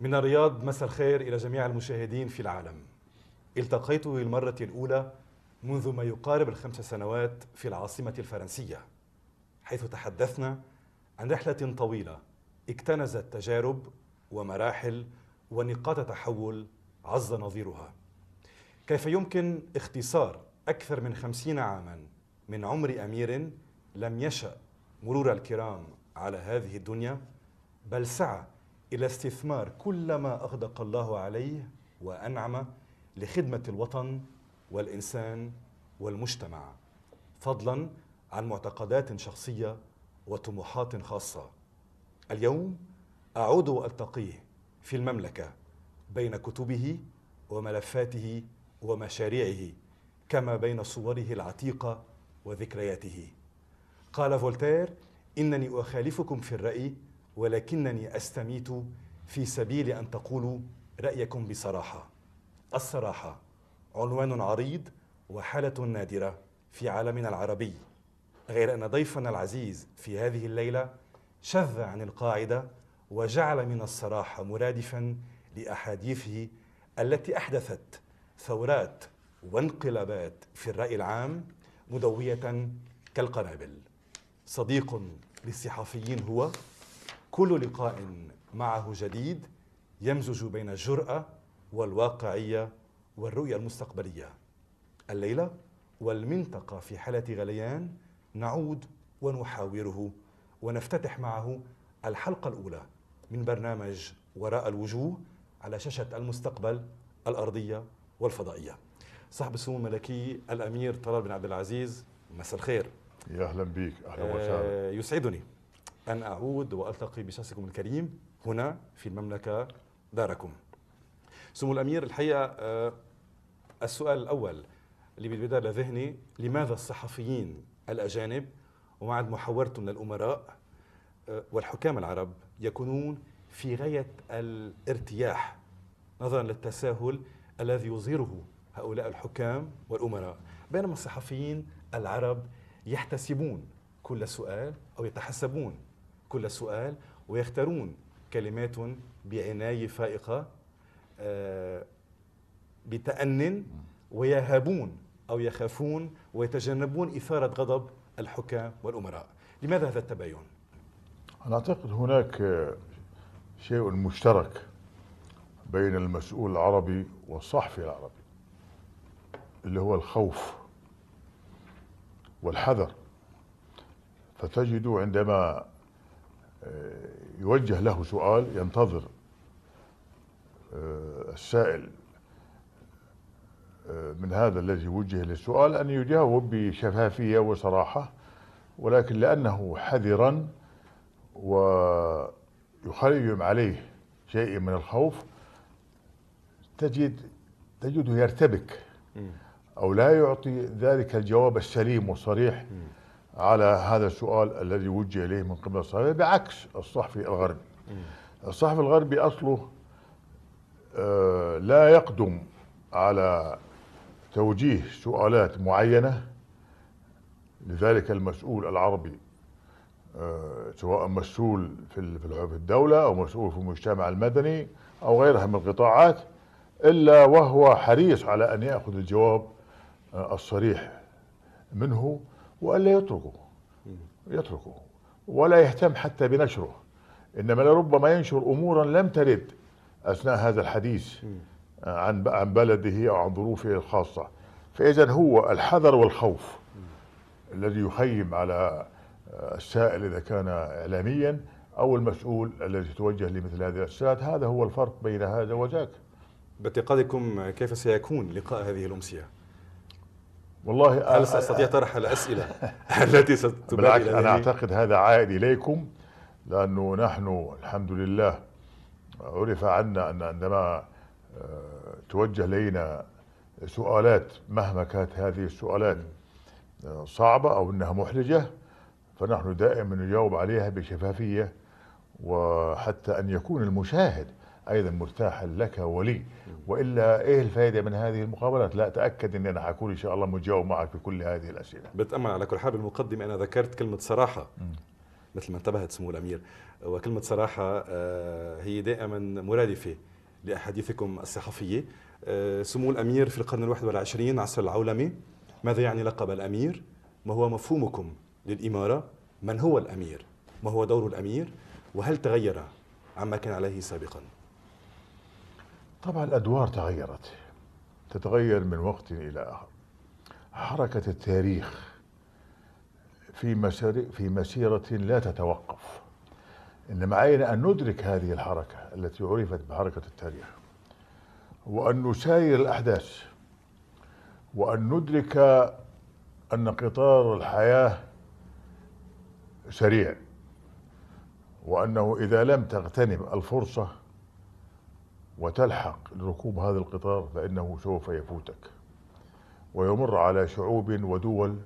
من الرياض مساء الخير إلى جميع المشاهدين في العالم التقيت للمرة الأولى منذ ما يقارب الخمس سنوات في العاصمة الفرنسية حيث تحدثنا عن رحلة طويلة اكتنزت تجارب ومراحل ونقاط تحول عز نظيرها كيف يمكن اختصار أكثر من خمسين عاما من عمر أمير لم يشأ مرور الكرام على هذه الدنيا بل سعى إلى استثمار كل ما أغدق الله عليه وأنعم لخدمة الوطن والإنسان والمجتمع فضلا عن معتقدات شخصية وطموحات خاصة اليوم أعود وألتقيه في المملكة بين كتبه وملفاته ومشاريعه كما بين صوره العتيقة وذكرياته قال فولتير إنني أخالفكم في الرأي ولكنني استميت في سبيل ان تقولوا رايكم بصراحه الصراحه عنوان عريض وحاله نادره في عالمنا العربي غير ان ضيفنا العزيز في هذه الليله شذ عن القاعده وجعل من الصراحه مرادفا لاحاديثه التي احدثت ثورات وانقلابات في الراي العام مدويه كالقنابل صديق للصحفيين هو كل لقاء معه جديد يمزج بين الجرأة والواقعية والرؤية المستقبلية الليلة والمنطقة في حالة غليان نعود ونحاوره ونفتتح معه الحلقة الأولى من برنامج وراء الوجوه على شاشة المستقبل الأرضية والفضائية صاحب السمو الملكي الأمير طلال بن عبد العزيز مساء الخير يا أهلا بك أهلا وسهلا آه، يسعدني أن أعود وألتقي بشخصكم الكريم هنا في المملكة داركم سمو الأمير الحقيقة آه، السؤال الأول اللي بالبداية لذهني لماذا الصحفيين الأجانب ومع محاورتهم للأمراء آه، والحكام العرب يكونون في غاية الارتياح نظرا للتساهل الذي يظهره هؤلاء الحكام والأمراء بينما الصحفيين العرب يحتسبون كل سؤال أو يتحسبون كل سؤال ويختارون كلمات بعناية فائقة آه، بتأنن ويهابون أو يخافون ويتجنبون إثارة غضب الحكام والأمراء لماذا هذا التباين؟ أنا أعتقد هناك شيء مشترك بين المسؤول العربي والصحفي العربي اللي هو الخوف والحذر فتجد عندما آه، يوجه له سؤال ينتظر آه، السائل آه، من هذا الذي وجه للسؤال أن يجاوب بشفافية وصراحة ولكن لأنه حذرا ويخيم عليه شيء من الخوف تجد تجده يرتبك أو لا يعطي ذلك الجواب السليم والصريح على هذا السؤال الذي وجه اليه من قبل الصحفي بعكس الصحفي الغربي. الصحفي الغربي اصله آه، لا يقدم على توجيه سؤالات معينه لذلك المسؤول العربي آه، سواء مسؤول في في الدوله او مسؤول في المجتمع المدني او غيرها من القطاعات الا وهو حريص على ان ياخذ الجواب آه، الصريح منه والا يتركه يتركه ولا يهتم حتى بنشره انما لربما ينشر امورا لم ترد اثناء هذا الحديث عن عن بلده او عن ظروفه الخاصه فاذا هو الحذر والخوف الذي يخيم على آه، السائل اذا كان اعلاميا او المسؤول الذي توجه لمثل هذه الاسئله هذا هو الفرق بين هذا وذاك باعتقادكم كيف سيكون لقاء هذه الامسيه؟ والله هل سأستطيع طرح الأسئلة التي ستبقى بالعكس أنا أعتقد هذا عائد إليكم لأنه نحن الحمد لله عرف عنا أن عندما آه، توجه إلينا سؤالات مهما كانت هذه السؤالات آه، صعبة أو أنها محرجة فنحن دائما نجاوب عليها بشفافية وحتى أن يكون المشاهد أيضا مرتاحا لك ولي والا ايه الفائده من هذه المقابلات؟ لا تاكد اني انا حكون ان شاء الله مجاوب معك في كل هذه الاسئله. بتامل على كل حال بالمقدمه انا ذكرت كلمه صراحه مثل ما انتبهت سمو الامير وكلمه صراحه آه، هي دائما مرادفه لاحاديثكم الصحفيه آه، سمو الامير في القرن الواحد والعشرين عصر العولمه ماذا يعني لقب الامير؟ ما هو مفهومكم للاماره؟ من هو الامير؟ ما هو دور الامير؟ وهل تغير عما كان عليه سابقا؟ طبعا الأدوار تغيرت تتغير من وقت إلى آخر حركة التاريخ في مسار في مسيرة لا تتوقف إنما علينا أن ندرك هذه الحركة التي عرفت بحركة التاريخ وأن نساير الأحداث وأن ندرك أن قطار الحياة سريع وأنه إذا لم تغتنم الفرصة وتلحق لركوب هذا القطار فإنه سوف يفوتك ويمر على شعوب ودول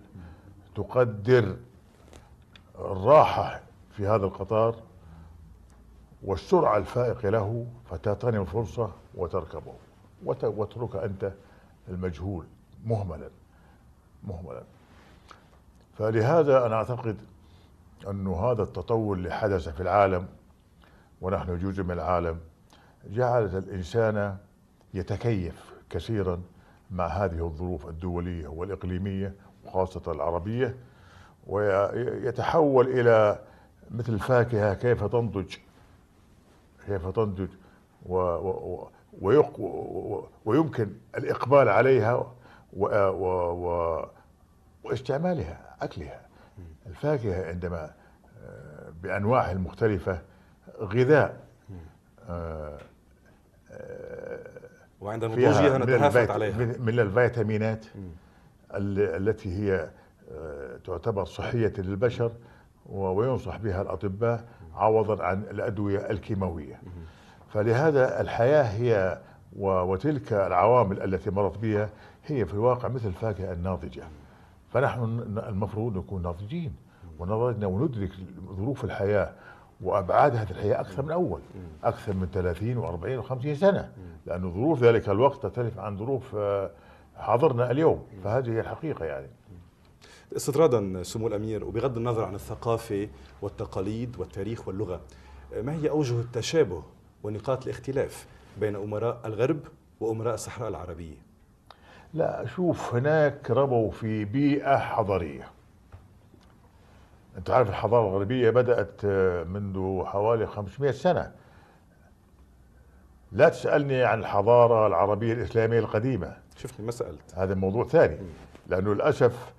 تقدر الراحة في هذا القطار والسرعة الفائقة له فتعطني الفرصة وتركبه وتترك أنت المجهول مهملا مهملا فلهذا أنا أعتقد أن هذا التطور اللي حدث في العالم ونحن جزء من العالم جعلت الإنسان يتكيف كثيرا مع هذه الظروف الدولية والإقليمية وخاصة العربية ويتحول إلى مثل الفاكهة كيف تنضج كيف تنضج و و و ويمكن الإقبال عليها و و و واستعمالها أكلها الفاكهة عندما آه، بأنواعها المختلفة غذاء آه، آه، وعند نضوجها نتهافت عليها من الفيتامينات التي هي آه، تعتبر صحية للبشر وينصح بها الأطباء عوضا عن الأدوية الكيماوية فلهذا الحياة هي وتلك العوامل التي مرت بها هي في الواقع مثل الفاكهة الناضجة فنحن المفروض نكون ناضجين ونضجنا وندرك ظروف الحياة وابعاد هذه الحياه اكثر من اول اكثر من 30 و40 و50 سنه لانه ظروف ذلك الوقت تختلف عن ظروف آه، حاضرنا اليوم فهذه هي الحقيقه يعني استطرادا سمو الامير وبغض النظر عن الثقافه والتقاليد والتاريخ واللغه آه، ما هي اوجه التشابه ونقاط الاختلاف بين امراء الغرب وامراء الصحراء العربيه؟ لا شوف هناك ربوا في بيئه حضاريه انت عارف الحضاره الغربيه بدات آه، منذ حوالي 500 سنه لا تسالني عن الحضاره العربيه الاسلاميه القديمه شفتني ما سالت هذا موضوع ثاني لانه للاسف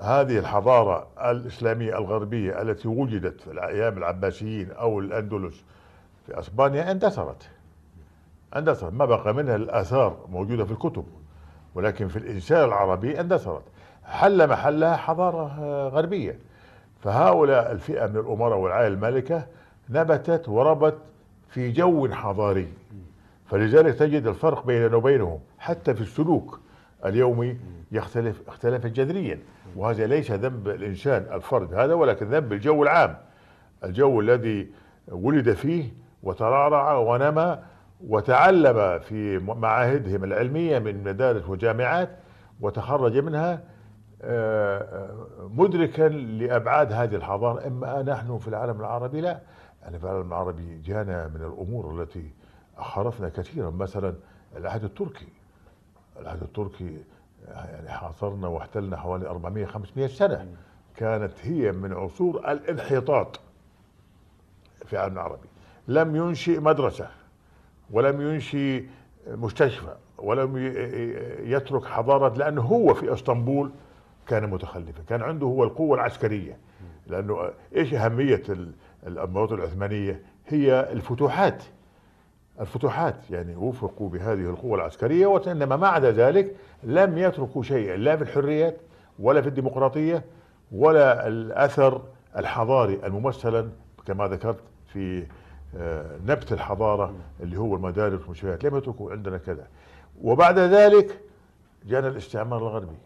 هذه الحضاره الاسلاميه الغربيه التي وجدت في الايام العباسيين او الاندلس في اسبانيا اندثرت اندثرت ما بقى منها الاثار موجوده في الكتب ولكن في الانسان العربي اندثرت حل محلها حضاره آه، غربيه فهؤلاء الفئة من الأمراء والعائلة المالكة نبتت وربت في جو حضاري فلذلك تجد الفرق بيننا وبينهم حتى في السلوك اليومي يختلف اختلافا جذريا وهذا ليس ذنب الإنسان الفرد هذا ولكن ذنب الجو العام الجو الذي ولد فيه وترعرع ونمى وتعلم في معاهدهم العلمية من مدارس وجامعات وتخرج منها مدركا لابعاد هذه الحضاره اما نحن في العالم العربي لا يعني في العالم العربي جانا من الامور التي خرفنا كثيرا مثلا العهد التركي العهد التركي يعني حاصرنا واحتلنا حوالي 400 500 سنه كانت هي من عصور الانحطاط في العالم العربي لم ينشئ مدرسه ولم ينشئ مستشفى ولم يترك حضاره لانه هو في اسطنبول كان متخلفا كان عنده هو القوة العسكرية لأنه إيش أهمية الأمارات العثمانية هي الفتوحات الفتوحات يعني وفقوا بهذه القوة العسكرية وإنما ما عدا ذلك لم يتركوا شيئا لا في الحريات ولا في الديمقراطية ولا الأثر الحضاري الممثلا كما ذكرت في آه، نبت الحضارة اللي هو المدارس والمنشآت لم يتركوا عندنا كذا وبعد ذلك جاء الاستعمار الغربي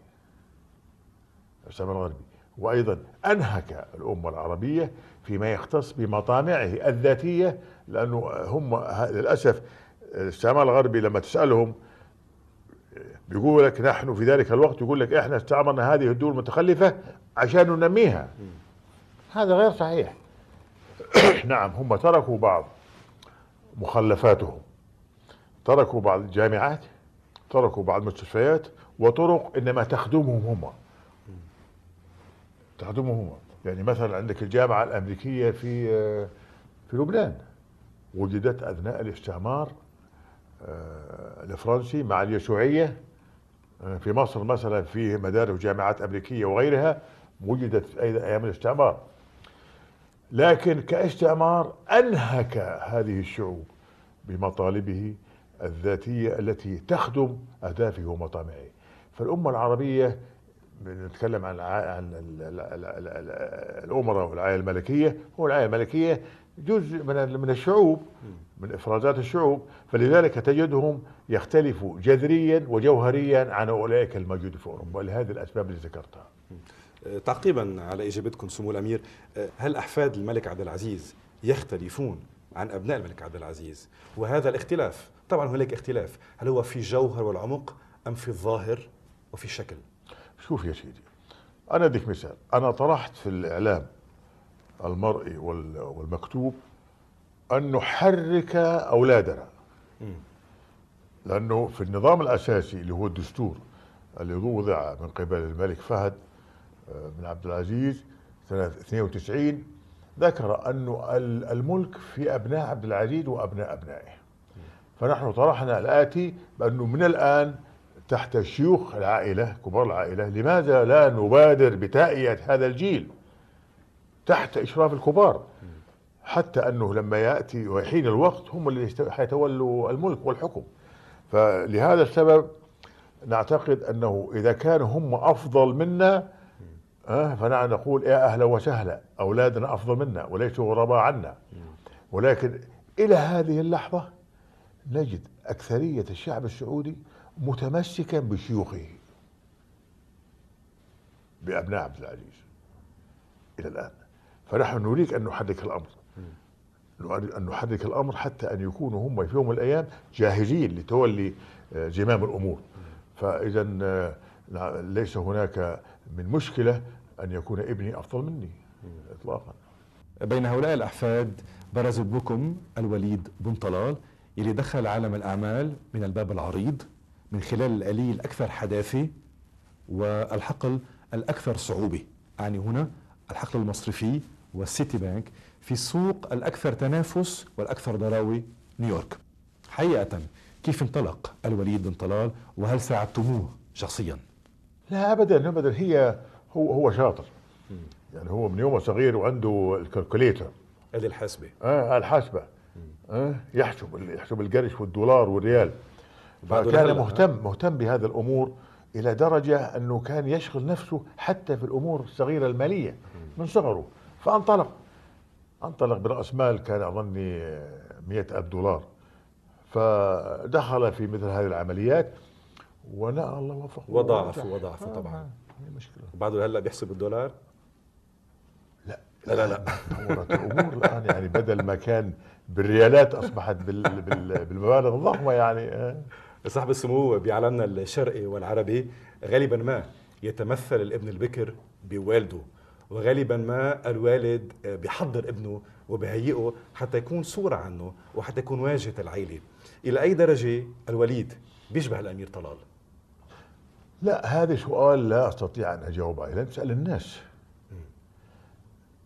الشام الغربي وأيضا أنهك الأمة العربية فيما يختص بمطامعه الذاتية لأنه هم للأسف الشام الغربي لما تسألهم بيقول لك نحن في ذلك الوقت يقول لك احنا استعمرنا هذه الدول المتخلفة عشان ننميها هذا غير صحيح نعم هم تركوا بعض مخلفاتهم تركوا بعض الجامعات تركوا بعض المستشفيات وطرق انما تخدمهم هم تخدمه هم يعني مثلا عندك الجامعة الأمريكية في آه، في لبنان وجدت أثناء الاستعمار آه، الفرنسي مع اليسوعية آه، في مصر مثلا في مدارس جامعات أمريكية وغيرها وجدت أيضا أيام الاستعمار لكن كاستعمار أنهك هذه الشعوب بمطالبه الذاتية التي تخدم أهدافه ومطامعه فالأمة العربية بنتكلم عن عن الامراء والعائله الملكيه هو العائله الملكيه جزء من من الشعوب من افرازات الشعوب فلذلك تجدهم يختلفوا جذريا وجوهريا عن اولئك الموجود في اوروبا لهذه الاسباب اللي ذكرتها. آه، تعقيبا على اجابتكم سمو الامير آه، هل احفاد الملك عبد العزيز يختلفون عن ابناء الملك عبد العزيز وهذا الاختلاف طبعا هناك اختلاف هل هو في جوهر والعمق ام في الظاهر وفي الشكل؟ شوف يا سيدي انا اديك مثال انا طرحت في الاعلام المرئي والمكتوب ان نحرك اولادنا لانه في النظام الاساسي اللي هو الدستور اللي وضع من قبل الملك فهد آه، بن عبد العزيز سنه 92 ذكر أن الملك في أبناء عبد العزيز وأبناء أبنائه فنحن طرحنا الآتي بأنه من الآن تحت شيوخ العائلة كبار العائلة لماذا لا نبادر بتأية هذا الجيل تحت إشراف الكبار حتى أنه لما يأتي ويحين الوقت هم اللي حيتولوا الملك والحكم فلهذا السبب نعتقد أنه إذا كانوا هم أفضل منا آه، فنحن نقول يا أهلا وسهلا أولادنا أفضل منا وليسوا غرباء عنا ولكن إلى هذه اللحظة نجد أكثرية الشعب السعودي متمسكا بشيوخه بأبناء عبد العزيز إلى الآن فنحن نريد أن نحرك الأمر نريد أن نحرك الأمر حتى أن يكونوا هم في يوم من الأيام جاهزين لتولي زمام آه، الأمور فإذا آه، ليس هناك من مشكلة أن يكون ابني أفضل مني إطلاقا بين هؤلاء الأحفاد برز ابنكم الوليد بن طلال اللي دخل عالم الأعمال من الباب العريض من خلال الآلية الأكثر حداثة والحقل الأكثر صعوبة أعني هنا الحقل المصرفي والسيتي بانك في السوق الأكثر تنافس والأكثر ضراوة نيويورك حقيقة كيف انطلق الوليد بن طلال وهل ساعدتموه شخصيا؟ لا أبدا أبدا هي هو هو شاطر يعني هو من يومه صغير وعنده الكالكوليتر هذه الحاسبة اه الحاسبة آه يحسب يحسب القرش والدولار والريال فكان مهتم مهتم بهذه الامور الى درجه انه كان يشغل نفسه حتى في الامور الصغيره الماليه من صغره فانطلق انطلق براس مال كان اظني مئة ألف دولار فدخل في مثل هذه العمليات ونأى الله وفقه وضاعف وضاعف آه، طبعا آه، مشكلة وبعده هلا بيحسب الدولار لا لا لا, لا. تطورت آه، الامور الان يعني بدل ما كان بالريالات اصبحت بال بال بالمبالغ الضخمه يعني صاحب السمو بعالمنا الشرقي والعربي غالبا ما يتمثل الابن البكر بوالده وغالبا ما الوالد بيحضر ابنه وبهيئه حتى يكون صورة عنه وحتى يكون واجهة العيلة إلى أي درجة الوليد بيشبه الأمير طلال؟ لا هذا سؤال لا أستطيع أن أجاوب عليه لازم تسأل الناس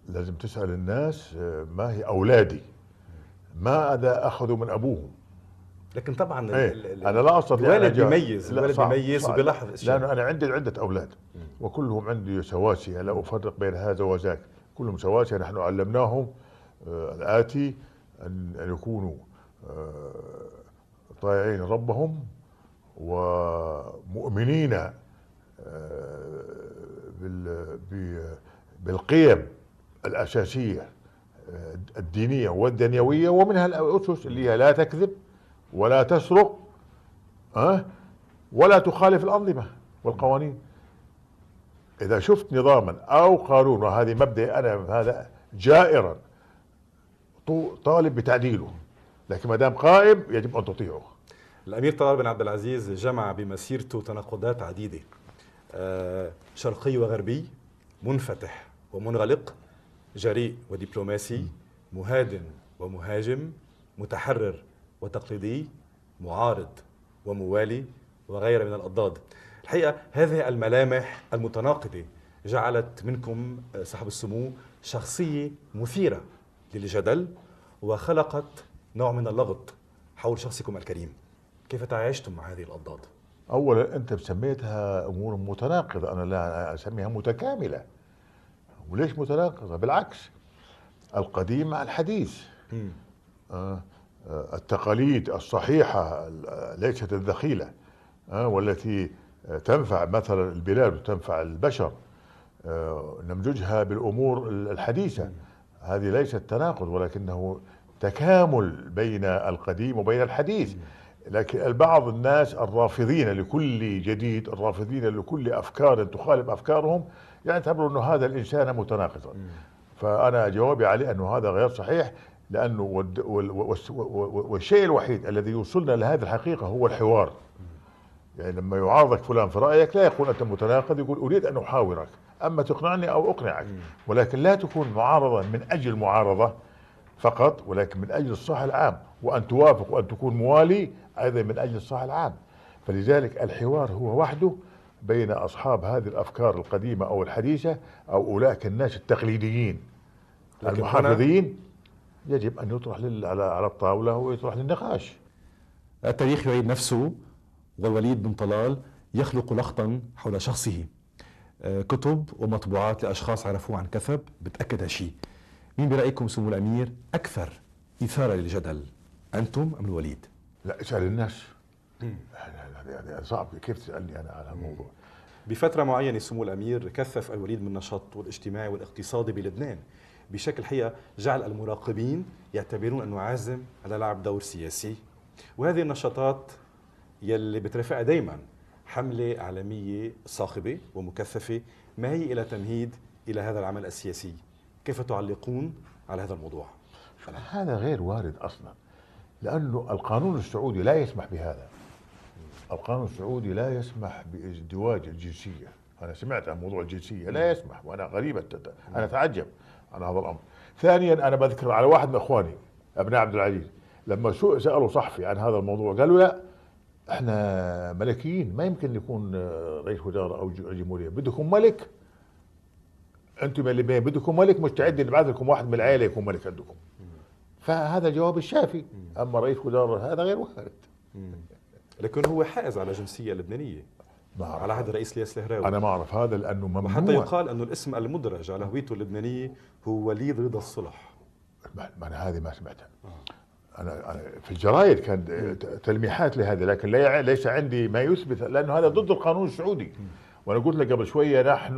لازم آه، تسأل الناس ما هي أولادي ماذا أخذوا من أبوهم لكن طبعا ايه ال ال انا لا اقصد الولد يعني يميز الولد يميز وبيلاحظ اشياء لانه انا عندي عده اولاد وكلهم عندي سواسيه لا افرق بين هذا وذاك كلهم سواسيه نحن علمناهم آه الاتي ان يكونوا آه طائعين ربهم ومؤمنين آه بالقيم الاساسيه آه، الدينيه والدنيويه ومنها الاسس اللي هي لا تكذب ولا تسرق أه؟ ولا تخالف الأنظمة والقوانين إذا شفت نظاما أو قانون وهذه مبدأ أنا هذا جائرا طالب بتعديله لكن ما دام قائم يجب أن تطيعه الأمير طلال بن عبد العزيز جمع بمسيرته تناقضات عديدة آه، شرقي وغربي منفتح ومنغلق جريء ودبلوماسي مهادن ومهاجم متحرر وتقليدي معارض وموالي وغير من الأضداد الحقيقة هذه الملامح المتناقضة جعلت منكم آه، صاحب السمو شخصية مثيرة للجدل وخلقت نوع من اللغط حول شخصكم الكريم كيف تعايشتم مع هذه الأضداد؟ أولا أنت سميتها أمور متناقضة أنا لا أسميها متكاملة وليش متناقضة؟ بالعكس القديم مع الحديث آه آه، التقاليد الصحيحة آه، ليست الدخيلة آه، والتي تنفع مثلا البلاد وتنفع البشر نمزجها بالأمور الحديثة هذه ليست تناقض ولكنه تكامل بين القديم وبين الحديث لكن بعض الناس الرافضين لكل جديد الرافضين لكل أفكار تخالف أفكارهم يعتبروا أن هذا الإنسان متناقضا فأنا جوابي عليه أنه هذا غير صحيح لانه والشيء الوحيد الذي يوصلنا لهذه الحقيقه هو الحوار يعني لما يعارضك فلان في رايك لا يقول انت متناقض يقول اريد ان احاورك اما تقنعني او اقنعك ولكن لا تكون معارضه من اجل معارضه فقط ولكن من اجل الصالح العام وان توافق وان تكون موالي ايضا من اجل الصالح العام فلذلك الحوار هو وحده بين اصحاب هذه الافكار القديمه او الحديثه او اولئك الناس التقليديين المحافظين يجب أن يطرح لل... على الطاولة ويطرح للنقاش التاريخ يعيد نفسه والوليد بن طلال يخلق لخطا حول شخصه آه، كتب ومطبوعات لأشخاص عرفوه عن كثب بتأكد هالشيء مين برأيكم سمو الأمير أكثر إثارة للجدل أنتم أم الوليد؟ لا اسأل الناس يعني صعب كيف تسألني أنا على الموضوع بفترة معينة سمو الأمير كثف الوليد من النشاط الاجتماعي والاقتصادي بلبنان بشكل حقيقه جعل المراقبين يعتبرون انه عازم على لعب دور سياسي وهذه النشاطات يلي بترافقها دائما حمله اعلاميه صاخبه ومكثفه ما هي الى تمهيد الى هذا العمل السياسي كيف تعلقون على هذا الموضوع هذا غير وارد اصلا لانه القانون السعودي لا يسمح بهذا القانون السعودي لا يسمح بازدواج الجنسيه انا سمعت عن موضوع الجنسيه لا يسمح وانا غريبه انا اتعجب عن هذا الامر ثانيا انا بذكر على واحد من اخواني ابناء عبد العزيز لما سالوا صحفي عن هذا الموضوع قالوا لا احنا ملكيين ما يمكن نكون آه، رئيس وزراء او جمهوريه بدكم ملك انتم اللي بدكم ملك مستعد نبعث لكم واحد من العائله يكون ملك عندكم فهذا الجواب الشافي اما رئيس وزراء هذا غير وارد لكن هو حائز على جنسيه لبنانيه نعم. على عهد الرئيس الياس الهراوي انا ما اعرف هذا لانه ممنوع وحتى يقال انه الاسم المدرج على هويته اللبنانيه هو وليد رضا الصلح ما انا هذه ما سمعتها انا في الجرايد كان تلميحات لهذا لكن ليس عندي ما يثبت لانه هذا ضد القانون السعودي وانا قلت لك قبل شويه نحن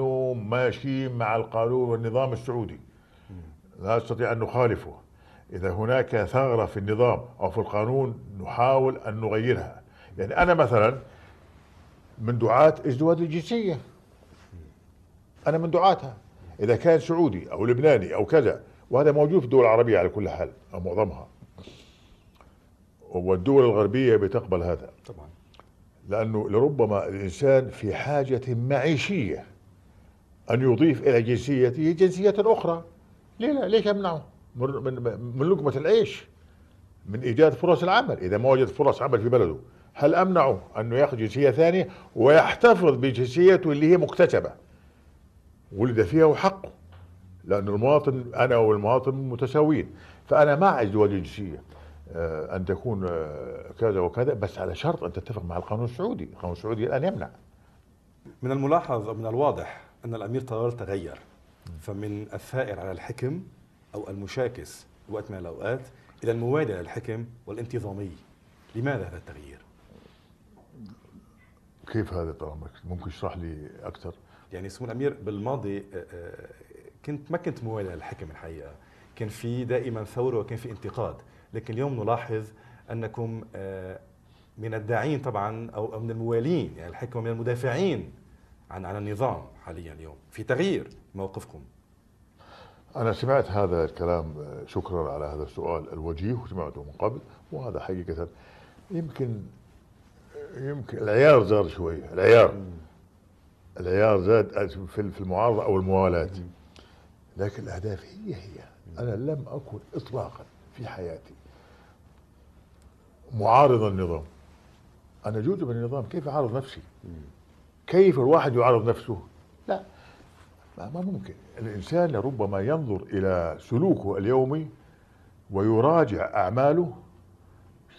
ماشيين مع القانون والنظام السعودي لا نستطيع ان نخالفه اذا هناك ثغره في النظام او في القانون نحاول ان نغيرها يعني انا مثلا من دعاة ازدواج الجنسية أنا من دعاتها إذا كان سعودي أو لبناني أو كذا وهذا موجود في الدول العربية على كل حال أو معظمها والدول الغربية بتقبل هذا طبعا لأنه لربما الإنسان في حاجة معيشية أن يضيف إلى جنسيته جنسية أخرى ليه لا ليش أمنعه من, من, من لقمة العيش من إيجاد فرص العمل إذا ما وجد فرص عمل في بلده هل امنعه انه ياخذ جنسيه ثانيه ويحتفظ بجنسيته اللي هي مكتسبه ولد فيها وحقه لان المواطن انا والمواطن متساويين فانا مع ازدواج الجنسيه آه، ان تكون آه، كذا وكذا بس على شرط ان تتفق مع القانون السعودي، القانون السعودي الان يمنع. من الملاحظ ومن الواضح ان الامير طلال تغير فمن الثائر على الحكم او المشاكس وقت من الاوقات الى الموالي للحكم والانتظامي. لماذا هذا التغيير؟ كيف هذا طالما ممكن تشرح لي اكثر يعني سمو الامير بالماضي آه، آه، كنت ما كنت موالي للحكم الحقيقه كان في دائما ثوره وكان في انتقاد لكن اليوم نلاحظ انكم آه، من الداعين طبعا او من الموالين يعني الحكم من المدافعين عن عن النظام حاليا اليوم في تغيير موقفكم انا سمعت هذا الكلام شكرا على هذا السؤال الوجيه وسمعته من قبل وهذا حقيقه يمكن يمكن العيار زاد شوي العيار العيار زاد في المعارضه او الموالاه لكن الاهداف هي هي انا لم اكن اطلاقا في حياتي معارض النظام انا جزء من النظام كيف اعارض نفسي؟ كيف الواحد يعارض نفسه؟ لا ما, ما ممكن الانسان ربما ينظر الى سلوكه اليومي ويراجع اعماله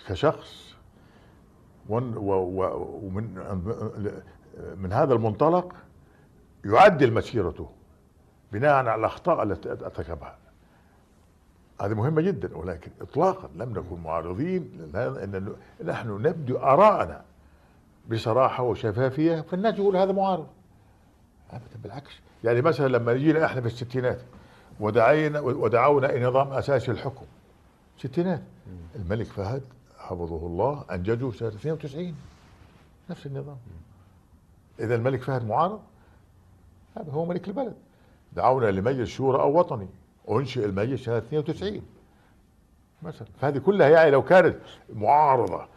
كشخص ومن من هذا المنطلق يعدل مسيرته بناء على الاخطاء التي ارتكبها هذه مهمه جدا ولكن اطلاقا لم نكن معارضين لأن نحن نبدو اراءنا بصراحه وشفافيه فالناس يقول هذا معارض ابدا بالعكس يعني مثلا لما جينا احنا في الستينات ودعينا ودعونا الى نظام اساسي الحكم ستينات الملك فهد حفظه الله أنججه سنة 92 نفس النظام إذا الملك فهد معارض هذا هو ملك البلد دعونا لمجلس شورى أو وطني أنشئ المجلس سنة 92 مثلا فهذه كلها يعني لو كانت معارضة آه،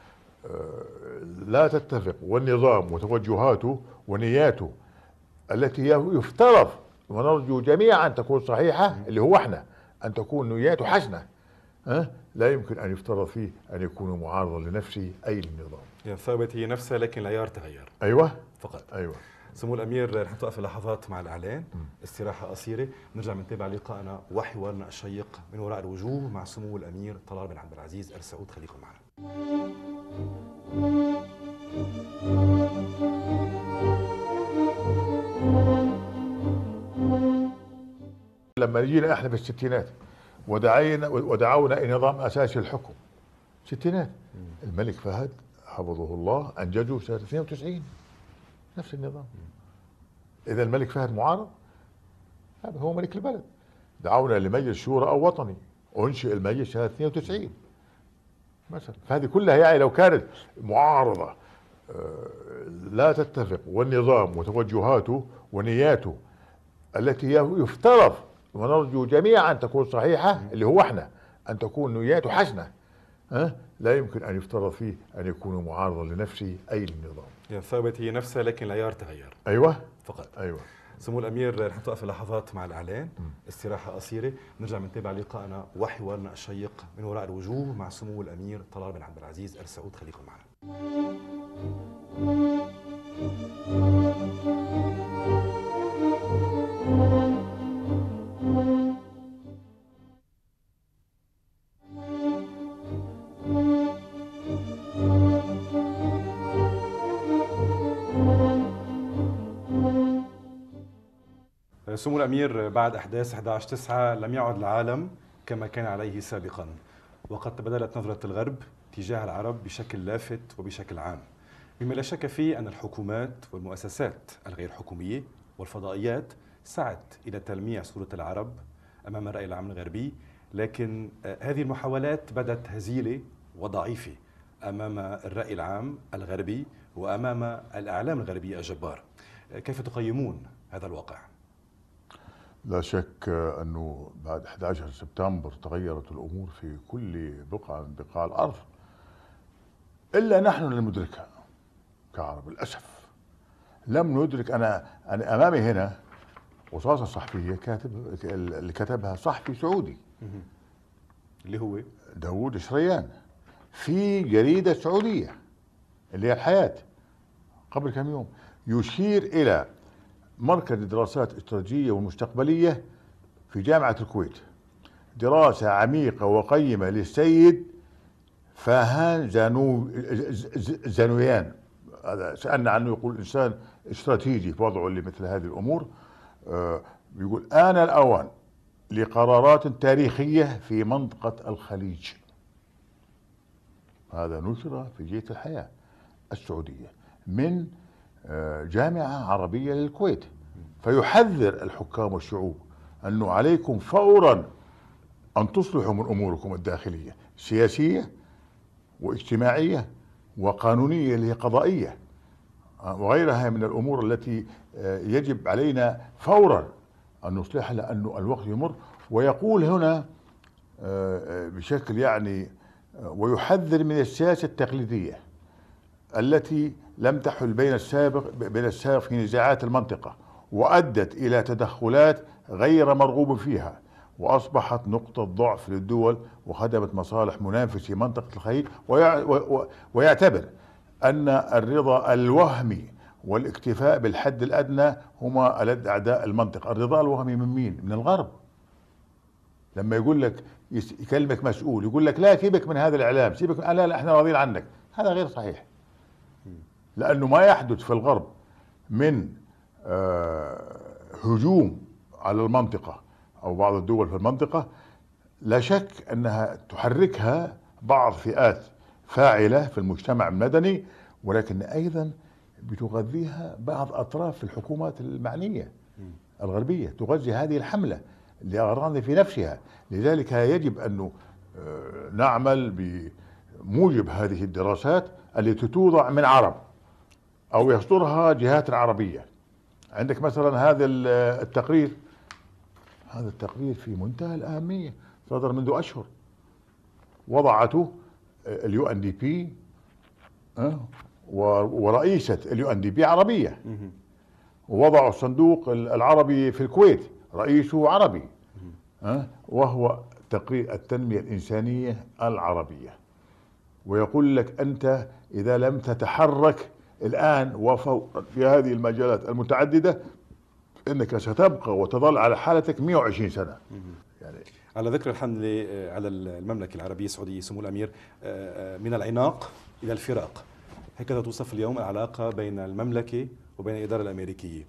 لا تتفق والنظام وتوجهاته ونياته التي يفترض ونرجو جميعا تكون صحيحة اللي هو احنا أن تكون نياته حسنة لا يمكن أن يفترض فيه أن يكون معارضا لنفسه أي للنظام يعني ثابت هي نفسها لكن العيار تغير أيوة فقط أيوة سمو الأمير رح نتوقف لحظات مع الإعلان استراحة قصيرة نرجع بنتابع لقائنا وحوارنا الشيق من وراء الوجوه مع سمو الأمير طلال بن عبد العزيز آل سعود خليكم معنا لما جينا احنا في الستينات ودعينا ودعونا الى نظام اساسي الحكم ستينات الملك فهد حفظه الله انججه سنه 92 نفس النظام اذا الملك فهد معارض هذا هو ملك البلد دعونا لمجلس شورى او وطني انشئ المجلس سنه 92 مثلا فهذه كلها يعني لو كانت معارضه آه، لا تتفق والنظام وتوجهاته ونياته التي يفترض ونرجو جميعا أن تكون صحيحة اللي هو احنا أن تكون نياته حسنة أه؟ لا يمكن أن يفترض فيه أن يكون معارضا لنفسه أي للنظام ثابت هي نفسها لكن العيار أيوة. تغير أيوة فقط أيوة سمو الامير رح نتوقف لحظات مع الاعلان استراحه قصيره نرجع بنتابع لقائنا وحوارنا الشيق من وراء الوجوه مع سمو الامير طلال بن عبد العزيز ال سعود خليكم معنا Thank you. سمو الامير بعد احداث 11 9 لم يعد العالم كما كان عليه سابقا وقد تبدلت نظره الغرب تجاه العرب بشكل لافت وبشكل عام مما لا شك فيه ان الحكومات والمؤسسات الغير حكوميه والفضائيات سعت الى تلميع صوره العرب امام الراي العام الغربي لكن آه، هذه المحاولات بدت هزيله وضعيفه امام الراي العام الغربي وامام الاعلام الغربي الجبار آه، كيف تقيمون هذا الواقع؟ لا شك أنه بعد 11 سبتمبر تغيرت الأمور في كل بقعة من بقاع الأرض إلا نحن ندركها كعرب للأسف لم ندرك أنا أنا أمامي هنا رصاصة صحفية كاتب اللي كتبها صحفي سعودي اللي هو داوود شريان في جريدة سعودية اللي هي الحياة قبل كم يوم يشير إلى مركز دراسات استراتيجية ومستقبلية في جامعة الكويت دراسة عميقة وقيمة للسيد فهان زانو زانويان هذا سألنا عنه يقول إنسان استراتيجي في وضعه لمثل هذه الأمور آه، يقول آن الأوان لقرارات تاريخية في منطقة الخليج هذا نشر في جيت الحياة السعودية من جامعة عربية للكويت فيحذر الحكام والشعوب أنه عليكم فورا أن تصلحوا من أموركم الداخلية سياسية واجتماعية وقانونية اللي هي قضائية وغيرها من الأمور التي آه، يجب علينا فورا أن نصلحها لأنه الوقت يمر ويقول هنا آه، آه، بشكل يعني ويحذر من السياسة التقليدية التي لم تحل بين السابق بين السابق في نزاعات المنطقة وأدت إلى تدخلات غير مرغوب فيها وأصبحت نقطة ضعف للدول وخدمت مصالح منافسي منطقة الخليج ويعتبر أن الرضا الوهمي والاكتفاء بالحد الأدنى هما ألد أعداء المنطقة الرضا الوهمي من مين؟ من الغرب لما يقول لك يكلمك مسؤول يقول لك لا سيبك من هذا الإعلام سيبك من... لا لا احنا راضيين عنك هذا غير صحيح لأنه ما يحدث في الغرب من آه، هجوم على المنطقة أو بعض الدول في المنطقة لا شك أنها تحركها بعض فئات فاعلة في المجتمع المدني ولكن أيضا بتغذيها بعض أطراف الحكومات المعنية الغربية تغذي هذه الحملة لأغراض في نفسها لذلك يجب أن آه، نعمل بموجب هذه الدراسات التي توضع من عرب او يصدرها جهات عربيه عندك مثلا هذا التقرير هذا التقرير في منتهى الاهميه صدر منذ اشهر وضعته اليو ان دي بي أه، ورئيسه اليو ان دي بي عربيه ووضعوا الصندوق العربي في الكويت رئيسه عربي أه، وهو تقرير التنميه الانسانيه العربيه ويقول لك انت اذا لم تتحرك الآن وفوق في هذه المجالات المتعددة أنك ستبقى وتظل على حالتك 120 سنة يعني على ذكر الحملة آه، على المملكة العربية السعودية سمو الأمير آه، من العناق إلى الفراق هكذا توصف اليوم العلاقة بين المملكة وبين الإدارة الأمريكية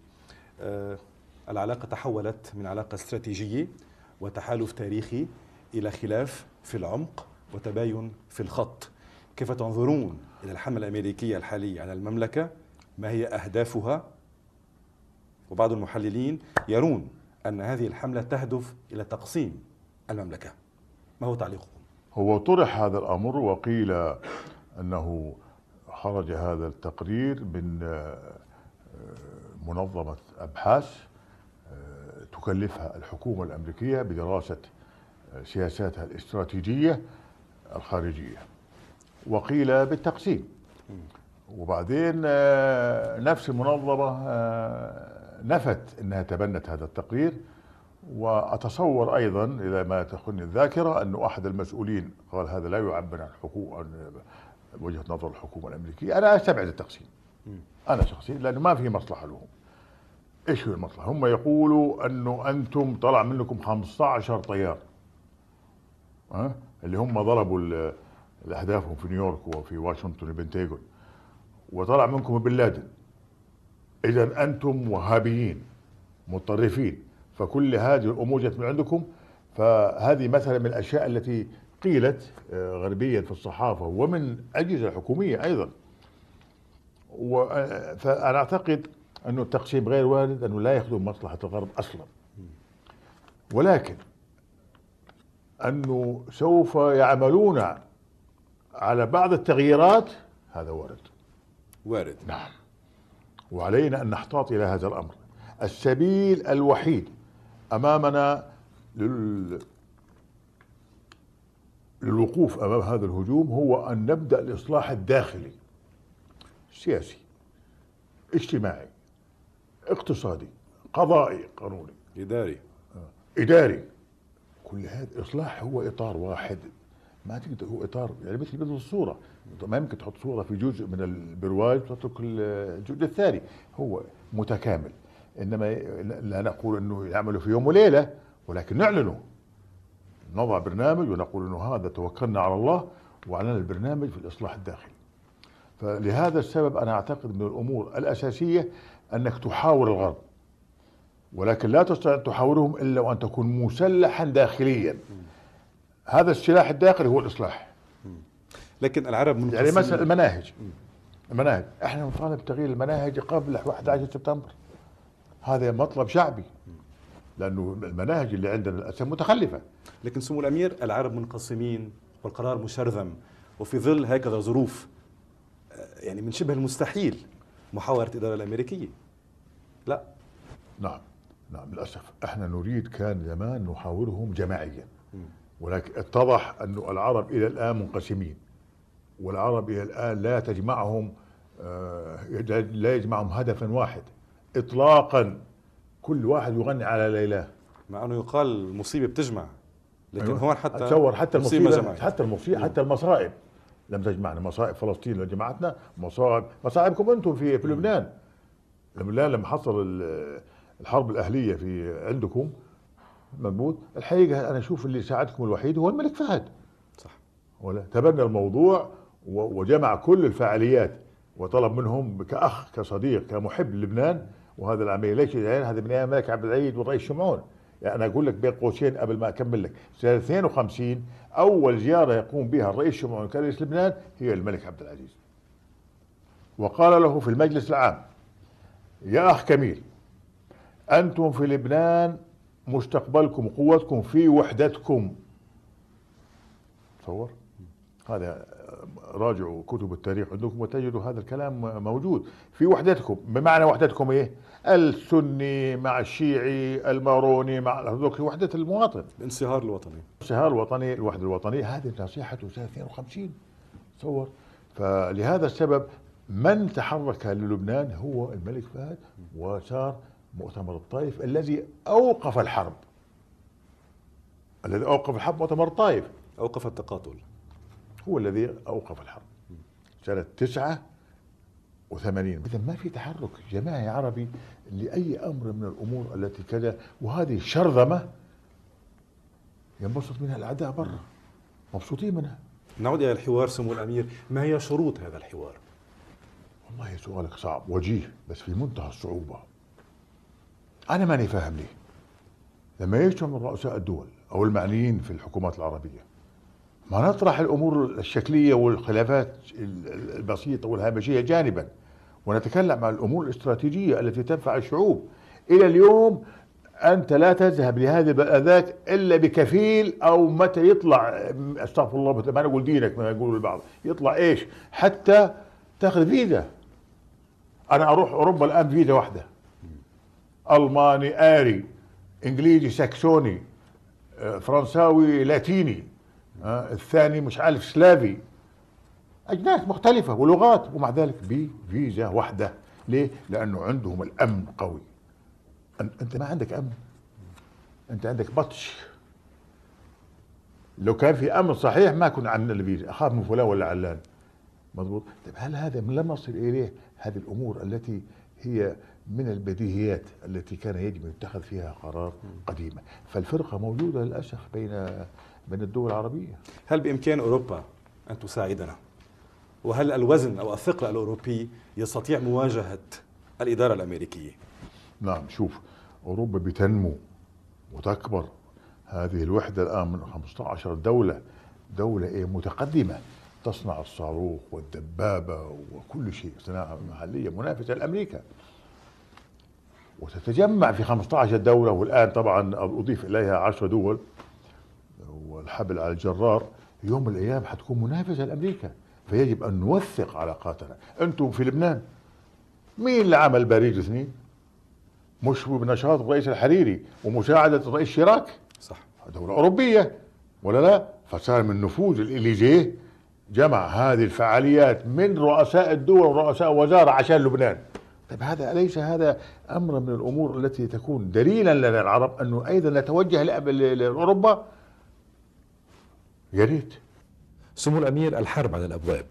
آه، العلاقة تحولت من علاقة استراتيجية وتحالف تاريخي إلى خلاف في العمق وتباين في الخط كيف تنظرون إلى الحملة الأمريكية الحالية على المملكة ما هي أهدافها وبعض المحللين يرون أن هذه الحملة تهدف إلى تقسيم المملكة ما هو تعليقكم؟ هو طرح هذا الأمر وقيل أنه خرج هذا التقرير من آه، منظمة أبحاث آه، تكلفها الحكومة الأمريكية بدراسة آه، سياساتها الاستراتيجية الخارجية وقيل بالتقسيم وبعدين آه، نفس المنظمة آه، نفت أنها تبنت هذا التقرير وأتصور أيضا إذا ما تخني الذاكرة أن أحد المسؤولين قال هذا لا يعبر عن حقوق عن وجهة نظر الحكومة الأمريكية أنا أستبعد التقسيم أنا شخصيا لأنه ما في مصلحة لهم إيش هي المصلحة هم يقولوا أنه أنتم طلع منكم 15 طيار أه؟ اللي هم ضربوا لاهدافهم في نيويورك وفي واشنطن البنتاجون وطلع منكم بن لادن اذا انتم وهابيين متطرفين فكل هذه الامور جت من عندكم فهذه مثلا من الاشياء التي قيلت آه، غربيا في الصحافه ومن اجهزه حكوميه ايضا آه، فانا اعتقد انه التقسيم غير وارد انه لا يخدم مصلحه الغرب اصلا ولكن انه سوف يعملون على بعض التغييرات هذا وارد وارد نعم وعلينا أن نحتاط إلى هذا الأمر السبيل الوحيد أمامنا لل... للوقوف أمام هذا الهجوم هو أن نبدأ الإصلاح الداخلي سياسي اجتماعي اقتصادي قضائي قانوني إداري إداري كل هذا إصلاح هو إطار واحد ما تقدر هو اطار يعني مثل بيض الصوره ما يمكن تحط صوره في جزء من البرواز وتترك الجزء الثاني هو متكامل انما لا نقول انه يعملوا في يوم وليله ولكن نعلنه نضع برنامج ونقول انه هذا توكلنا على الله وعلنا البرنامج في الاصلاح الداخلي فلهذا السبب انا اعتقد من الامور الاساسيه انك تحاور الغرب ولكن لا تستطيع ان تحاورهم الا وان تكون مسلحا داخليا هذا السلاح الداخلي هو الاصلاح لكن العرب من يعني مثلا المناهج المناهج احنا نطالب تغيير المناهج قبل 11 سبتمبر هذا مطلب شعبي لانه المناهج اللي عندنا للاسف متخلفه لكن سمو الامير العرب منقسمين والقرار مشرذم وفي ظل هكذا ظروف آه، يعني من شبه المستحيل محاوله الاداره الامريكيه لا نعم نعم للاسف احنا نريد كان زمان نحاورهم جماعيا ولكن اتضح أن العرب إلى الآن منقسمين والعرب إلى الآن لا تجمعهم آه، لا يجمعهم هدف واحد إطلاقا كل واحد يغني على ليلاه مع أنه يقال المصيبة بتجمع لكن أيوة. هون حتى تصور حتى المصيبة جمعت. حتى المصيبة حتى المصائب لم تجمعنا مصائب فلسطين لو جمعتنا مصائب مصائبكم أنتم في, في لبنان لبنان لما حصل الحرب الأهلية في عندكم مضبوط الحقيقه انا اشوف اللي ساعدكم الوحيد هو الملك فهد صح ولا تبنى الموضوع وجمع كل الفعاليات وطلب منهم كاخ كصديق كمحب لبنان وهذا العمليه ليش يعني هذا من ايام الملك عبد العزيز والرئيس شمعون يعني انا اقول لك بين قوسين قبل ما اكمل لك سنه 52 اول زياره يقوم بها الرئيس شمعون كرئيس لبنان هي الملك عبد العزيز وقال له في المجلس العام يا اخ كميل انتم في لبنان مستقبلكم وقوتكم في وحدتكم تصور هذا راجعوا كتب التاريخ عندكم وتجدوا هذا الكلام موجود في وحدتكم بمعنى وحدتكم ايه السني مع الشيعي الماروني مع الارثوذكسي وحده المواطن الانصهار الوطني الانصهار الوطني الوحده الوطنيه هذه نصيحه سنه 52 تصور فلهذا السبب من تحرك للبنان هو الملك فهد وصار مؤتمر الطائف الذي اوقف الحرب الذي اوقف الحرب مؤتمر الطائف اوقف التقاتل هو الذي اوقف الحرب سنه 89 وثمانين إذا ما في تحرك جماعي عربي لأي أمر من الأمور التي كذا وهذه شرذمة ينبسط منها الأعداء برا مبسوطين منها نعود إلى الحوار سمو الأمير ما هي شروط هذا الحوار؟ والله سؤالك صعب وجيه بس في منتهى الصعوبة انا ماني فاهم ليه لما يجتمع رؤساء الدول او المعنيين في الحكومات العربيه ما نطرح الامور الشكليه والخلافات البسيطه والهامشيه جانبا ونتكلم عن الامور الاستراتيجيه التي تنفع الشعوب الى اليوم انت لا تذهب لهذا ذاك الا بكفيل او متى يطلع استغفر الله ما نقول اقول دينك ما يقول البعض يطلع ايش حتى تاخذ فيزا انا اروح اوروبا الان فيزا واحده الماني اري انجليزي ساكسوني آه، فرنساوي لاتيني آه، الثاني مش عارف سلافي اجناس مختلفه ولغات ومع ذلك بفيزا واحده ليه؟ لانه عندهم الامن قوي انت ما عندك امن انت عندك بطش لو كان في امن صحيح ما كنا عملنا الفيزا اخاف من فلان ولا علان مضبوط طيب هل هذا من لم نصل اليه هذه الامور التي هي من البديهيات التي كان يجب ان يتخذ فيها قرار قديما فالفرقه موجوده للاسف بين بين الدول العربيه هل بامكان اوروبا ان تساعدنا وهل الوزن او الثقل الاوروبي يستطيع مواجهه الاداره الامريكيه نعم شوف اوروبا بتنمو وتكبر هذه الوحده الان من 15 دوله دوله ايه متقدمه تصنع الصاروخ والدبابه وكل شيء صناعه محليه منافسه لامريكا وتتجمع في 15 دولة والآن طبعا أضيف إليها 10 دول والحبل على الجرار يوم من الأيام حتكون منافسة لأمريكا فيجب أن نوثق علاقاتنا أنتم في لبنان مين اللي عمل باريس اثنين مش بنشاط الرئيس الحريري ومساعدة الرئيس شراك صح دولة أوروبية ولا لا فصار من نفوذ الإليجيه جمع هذه الفعاليات من رؤساء الدول ورؤساء وزارة عشان لبنان طيب هذا أليس هذا أمر من الأمور التي تكون دليلا لنا العرب أنه أيضا نتوجه لأوروبا يا ريت سمو الأمير الحرب على الأبواب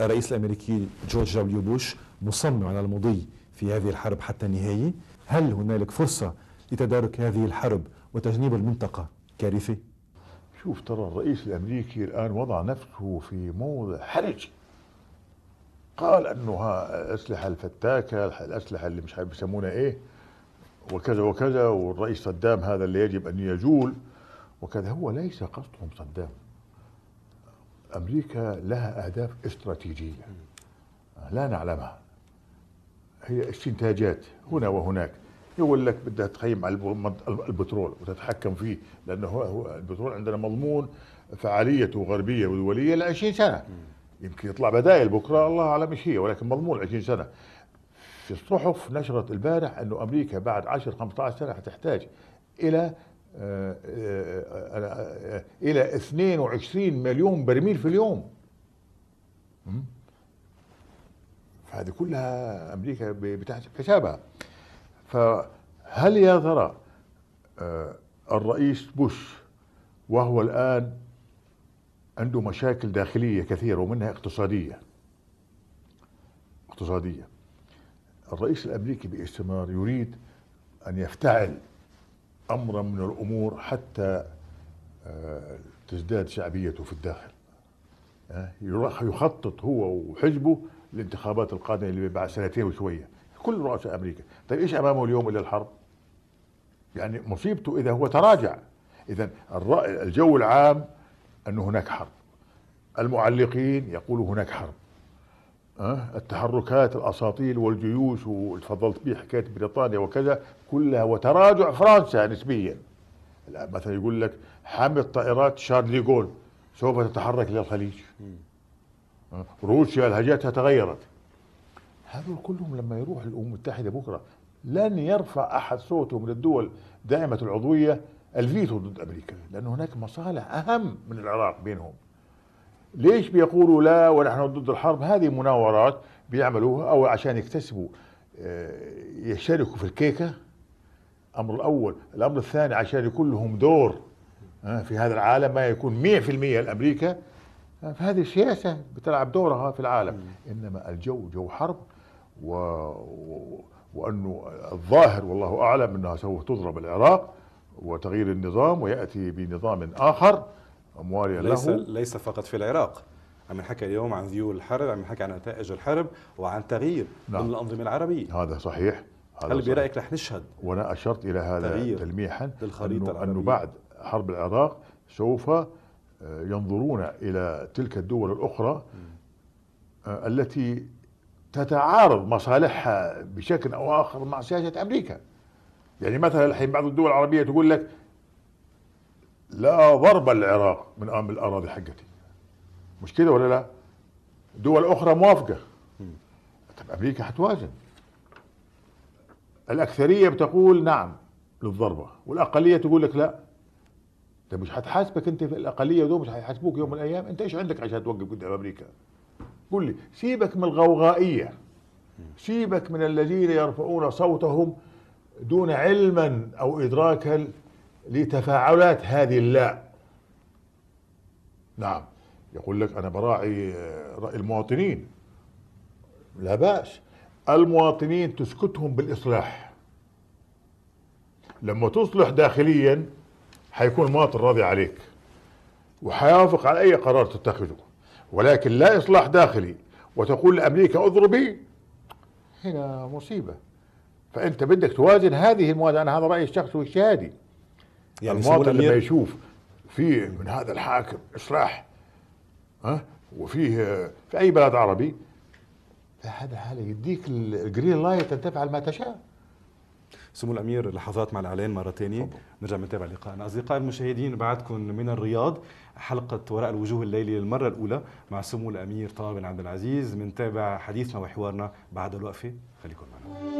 الرئيس الأمريكي جورج دبليو بوش مصمم على المضي في هذه الحرب حتى النهاية هل هنالك فرصة لتدارك هذه الحرب وتجنيب المنطقة كارثة؟ شوف ترى الرئيس الأمريكي الآن وضع نفسه في موضع حرج قال انه الاسلحه الفتاكه الاسلحه اللي مش عارف يسمونها ايه وكذا وكذا والرئيس صدام هذا اللي يجب ان يجول وكذا هو ليس قصدهم صدام امريكا لها اهداف استراتيجيه لا نعلمها هي استنتاجات هنا وهناك يقول لك بدها تخيم على البترول وتتحكم فيه لانه هو البترول عندنا مضمون فعاليته غربيه ودوليه ل 20 سنه يمكن يطلع بدائل بكره الله اعلم ايش هي ولكن مضمون 20 سنه في الصحف نشرت البارح انه امريكا بعد 10 15 سنه هتحتاج الى آه، آه، آه، الى 22 مليون برميل في اليوم فهذه كلها امريكا بتحسب حسابها فهل يا ترى الرئيس بوش وهو الان عنده مشاكل داخلية كثيرة ومنها اقتصادية اقتصادية الرئيس الأمريكي باستمرار يريد أن يفتعل أمرا من الأمور حتى آه، تزداد شعبيته في الداخل آه، يروح يخطط هو وحزبه الانتخابات القادمة اللي بعد سنتين وشوية كل رؤساء أمريكا طيب إيش أمامه اليوم إلا الحرب يعني مصيبته إذا هو تراجع إذا الجو العام أن هناك حرب المعلقين يقولوا هناك حرب أه؟ التحركات الأساطيل والجيوش وتفضلت به حكاية بريطانيا وكذا كلها وتراجع فرنسا نسبيا الآن مثلا يقول لك حامل طائرات شارلي جول سوف تتحرك للخليج أه؟ روسيا لهجتها تغيرت هذول كلهم لما يروح الأمم المتحدة بكرة لن يرفع أحد صوته من الدول دائمة العضوية الفيتو ضد امريكا لان هناك مصالح اهم من العراق بينهم ليش بيقولوا لا ونحن ضد الحرب هذه مناورات بيعملوها او عشان يكتسبوا آه، يشاركوا في الكيكه الامر الاول الامر الثاني عشان يكون لهم دور آه، في هذا العالم ما يكون 100% الامريكا آه، فهذه السياسه بتلعب دورها في العالم انما الجو جو حرب و... وانه الظاهر والله اعلم انها سوف تضرب العراق وتغيير النظام وياتي بنظام اخر مواليا له ليس ليس فقط في العراق عم نحكي اليوم عن ذيول الحرب عم نحكي عن نتائج الحرب وعن تغيير نعم. ضمن الانظمه العربيه هذا صحيح هذا هل برايك رح نشهد وانا اشرت الى هذا تلميحا للخريطه أنه, انه بعد حرب العراق سوف آه، ينظرون الى تلك الدول الاخرى آه، التي تتعارض مصالحها بشكل او اخر مع سياسه امريكا يعني مثلا الحين بعض الدول العربية تقول لك لا ضرب العراق من الأراضي حقتي مش كده ولا لا دول أخرى موافقة طب أمريكا حتوازن الأكثرية بتقول نعم للضربة والأقلية تقول لك لا طب مش هتحاسبك أنت في الأقلية دول مش هيحاسبوك يوم من الأيام أنت إيش عندك عشان توقف قدام أمريكا قول لي سيبك من الغوغائية سيبك من الذين يرفعون صوتهم دون علما أو إدراكا لتفاعلات هذه اللا نعم يقول لك أنا براعي رأي المواطنين لا بأس المواطنين تسكتهم بالإصلاح لما تصلح داخليا حيكون المواطن راضي عليك وحيوافق على أي قرار تتخذه ولكن لا إصلاح داخلي وتقول لأمريكا اضربي هنا مصيبة فانت بدك توازن هذه الموازنه انا هذا رايي الشخصي واجتهادي يعني المواطن لما يشوف في من هذا الحاكم اصلاح ها وفيه في اي بلد عربي فهذا هذا يديك الجرين لايت ان تفعل ما تشاء سمو الامير لحظات مع الاعلان مره ثانيه نرجع نتابع لقاءنا اصدقائي المشاهدين بعدكم من الرياض حلقه وراء الوجوه الليلي للمره الاولى مع سمو الامير طه بن عبد العزيز بنتابع حديثنا وحوارنا بعد الوقفه خليكم معنا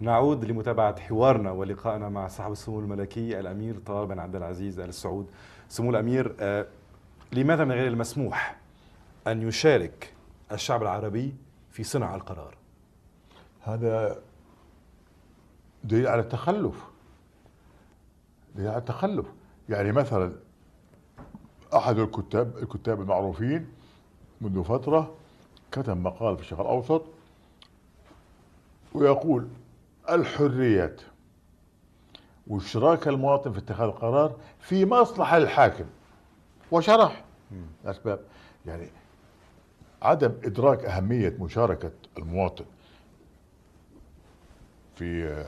نعود لمتابعة حوارنا ولقائنا مع صاحب السمو الملكي الأمير طلال بن عبد العزيز آل السعود سمو الأمير آه، لماذا من غير المسموح أن يشارك الشعب العربي في صنع القرار هذا دليل على التخلف دليل على التخلف يعني مثلا احد الكتاب الكتاب المعروفين منذ فتره كتب مقال في الشرق الاوسط ويقول الحريات واشتراك المواطن في اتخاذ القرار في مصلحه الحاكم وشرح الاسباب يعني عدم إدراك أهمية مشاركة المواطن في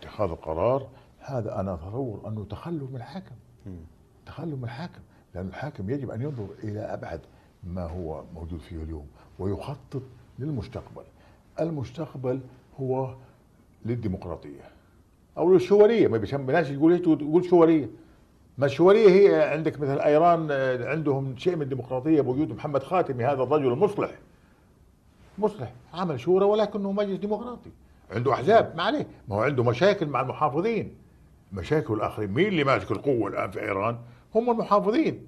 اتخاذ القرار هذا أنا أتصور أنه تخلف من الحاكم تخلف من الحاكم لأن الحاكم يجب أن ينظر إلى أبعد ما هو موجود فيه اليوم ويخطط للمستقبل المستقبل هو للديمقراطية أو للشوريه ما بيسميناش يقول تقول شوريه مشورية هي عندك مثل أيران آه، عندهم شيء من الديمقراطية بوجود محمد خاتمي هذا الرجل المصلح مصلح عمل شورى ولكنه مجلس ديمقراطي عنده أحزاب ما عليه ما هو عنده مشاكل مع المحافظين مشاكل الآخرين مين اللي ماسك القوة الآن في إيران هم المحافظين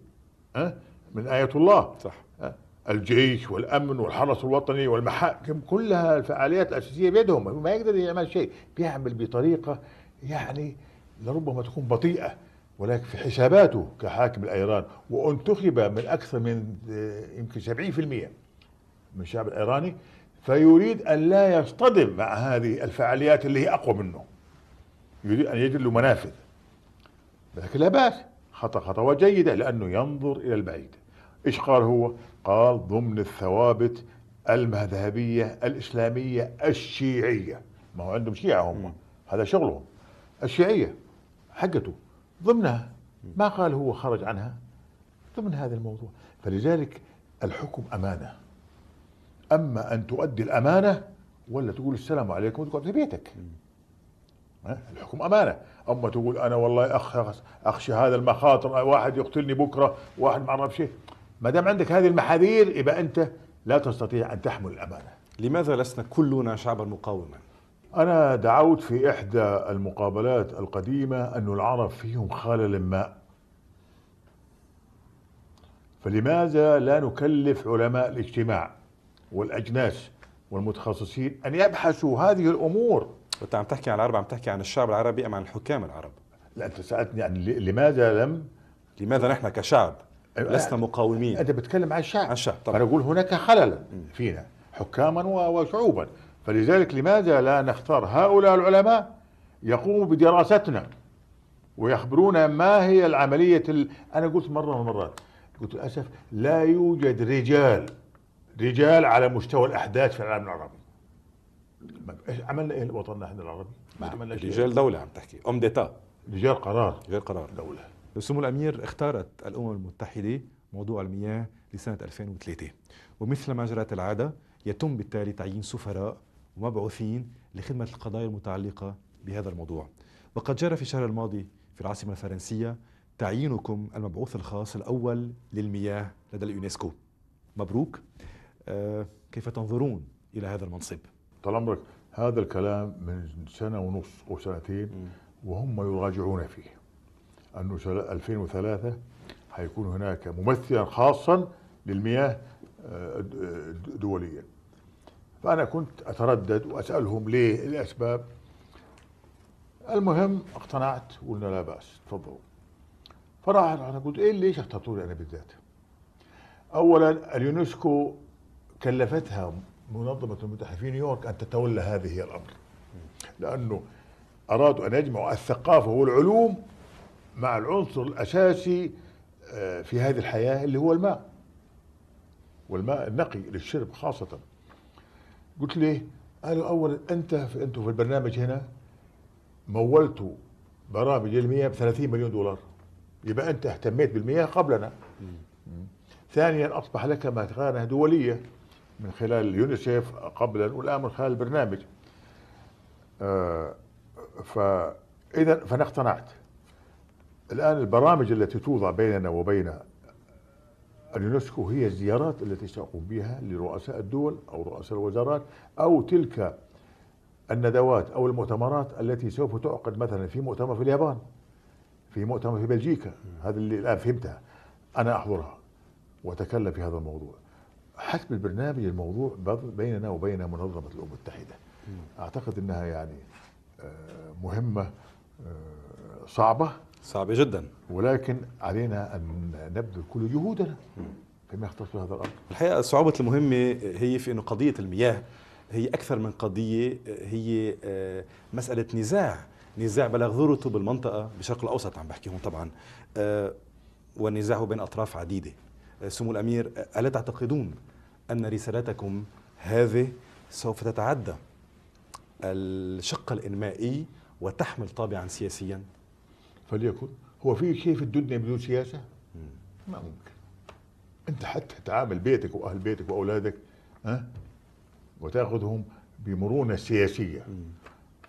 أه؟ من آية الله صح الجيش والأمن والحرس الوطني والمحاكم كلها الفعاليات الأساسية بيدهم ما يقدر يعمل شيء بيعمل بطريقة يعني لربما تكون بطيئة ولكن في حساباته كحاكم الايران وانتخب من اكثر من آه، يمكن 70% من الشعب الايراني فيريد ان لا يصطدم مع هذه الفعاليات اللي هي اقوى منه يريد ان يجد له منافذ لكن لا باس خطأ خطوة جيدة لأنه ينظر إلى البعيد إيش قال هو؟ قال ضمن الثوابت المذهبية الإسلامية الشيعية ما هو عندهم شيعة هم هذا شغلهم الشيعية حقته ضمنها ما قال هو خرج عنها ضمن هذا الموضوع فلذلك الحكم أمانة أما أن تؤدي الأمانة ولا تقول السلام عليكم وتقعد في بيتك الحكم امانه اما تقول انا والله أخ اخشى هذا المخاطر واحد يقتلني بكره واحد ما اعرف شيء ما دام عندك هذه المحاذير يبقى انت لا تستطيع ان تحمل الامانه لماذا لسنا كلنا شعبا مقاوما أنا دعوت في إحدى المقابلات القديمة أن العرب فيهم خلل ما فلماذا لا نكلف علماء الاجتماع والأجناس والمتخصصين أن يبحثوا هذه الأمور أنت عم تحكي عن العرب عم تحكي عن الشعب العربي أم عن الحكام العرب لا أنت سألتني عن لماذا لم لماذا نحن كشعب أيوة، لسنا مقاومين أنت بتكلم عن الشعب عن الشعب طبعا. أنا أقول هناك خلل فينا حكاما وشعوبا فلذلك لماذا لا نختار هؤلاء العلماء يقوموا بدراستنا ويخبرونا ما هي العملية أنا قلت مرة من المرات قلت للأسف لا يوجد رجال رجال على مستوى الأحداث في العالم العربي ايش عملنا ايه لوطننا احنا العربي؟ ما عملنا إيه؟ رجال دولة عم تحكي ام ديتا رجال قرار رجال قرار دولة سمو الامير اختارت الامم المتحدة موضوع المياه لسنة 2003 ومثل ما جرت العادة يتم بالتالي تعيين سفراء ومبعوثين لخدمة القضايا المتعلقة بهذا الموضوع وقد جرى في الشهر الماضي في العاصمة الفرنسية تعيينكم المبعوث الخاص الأول للمياه لدى اليونسكو مبروك أه كيف تنظرون إلى هذا المنصب؟ طال عمرك هذا الكلام من سنة ونص أو سنتين وهم يراجعون فيه أنه سنة 2003 حيكون هناك ممثلا خاصا للمياه آه، آه، دوليا فأنا كنت أتردد وأسألهم ليه الأسباب المهم اقتنعت وقلنا لا بأس تفضلوا فراح انا قلت ايه ليش اخترتوني انا بالذات؟ اولا اليونسكو كلفتها منظمه المتحف في نيويورك ان تتولى هذه الامر لانه ارادوا ان يجمعوا الثقافه والعلوم مع العنصر الاساسي آه، في هذه الحياه اللي هو الماء والماء النقي للشرب خاصه قلت ليه؟ قالوا اولا انت في انتوا في البرنامج هنا مولتوا برامج المياه ب 30 مليون دولار يبقى انت اهتميت بالمياه قبلنا. ثانيا اصبح لك مكانه دوليه من خلال اليونيسيف قبلا والان من خلال البرنامج. آه فاذا فانا اقتنعت. الان البرامج التي توضع بيننا وبين اليونسكو هي الزيارات التي سأقوم بها لرؤساء الدول أو رؤساء الوزارات أو تلك الندوات أو المؤتمرات التي سوف تعقد مثلا في مؤتمر في اليابان في مؤتمر في بلجيكا هذا اللي الآن فهمتها أنا أحضرها وأتكلم في هذا الموضوع حسب البرنامج الموضوع بيننا وبين منظمة الأمم المتحدة أعتقد أنها يعني آه، مهمة آه، صعبة صعبة جدا ولكن علينا أن نبذل كل جهودنا فيما يختص بهذا الأمر الحقيقة صعوبة المهمة هي في أن قضية المياه هي أكثر من قضية هي آه، مسألة نزاع نزاع بلغ ذروته بالمنطقة بالشرق الأوسط عم بحكي هون طبعا آه، والنزاع بين أطراف عديدة آه، سمو الأمير ألا تعتقدون أن رسالتكم هذه سوف تتعدى الشق الإنمائي وتحمل طابعا سياسيا فليكن هو في شيء في الدنيا بدون سياسه؟ ما ممكن انت حتى تعامل بيتك واهل بيتك واولادك ها وتاخذهم بمرونه سياسيه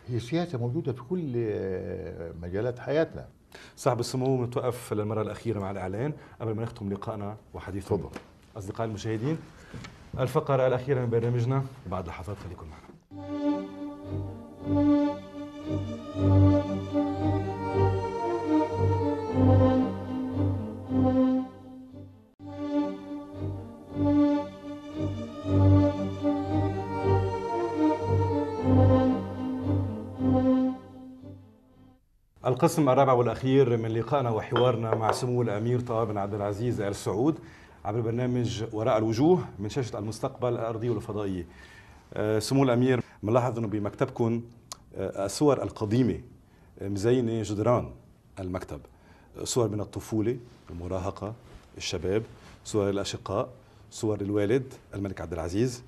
هي سياسه موجوده في كل مجالات حياتنا صاحب السمو متوقف للمره الاخيره مع الاعلان قبل ما نختم لقائنا وحديثنا تفضل اصدقائي المشاهدين الفقره الاخيره من برنامجنا بعد لحظات خليكم معنا القسم الرابع والاخير من لقائنا وحوارنا مع سمو الامير طه بن عبد العزيز ال سعود عبر برنامج وراء الوجوه من شاشه المستقبل الارضيه والفضائيه. آه، سمو الامير بنلاحظ انه بمكتبكم آه، الصور القديمه آه، مزينه جدران المكتب صور من الطفوله، المراهقه، الشباب، صور الاشقاء، صور الوالد الملك عبد العزيز.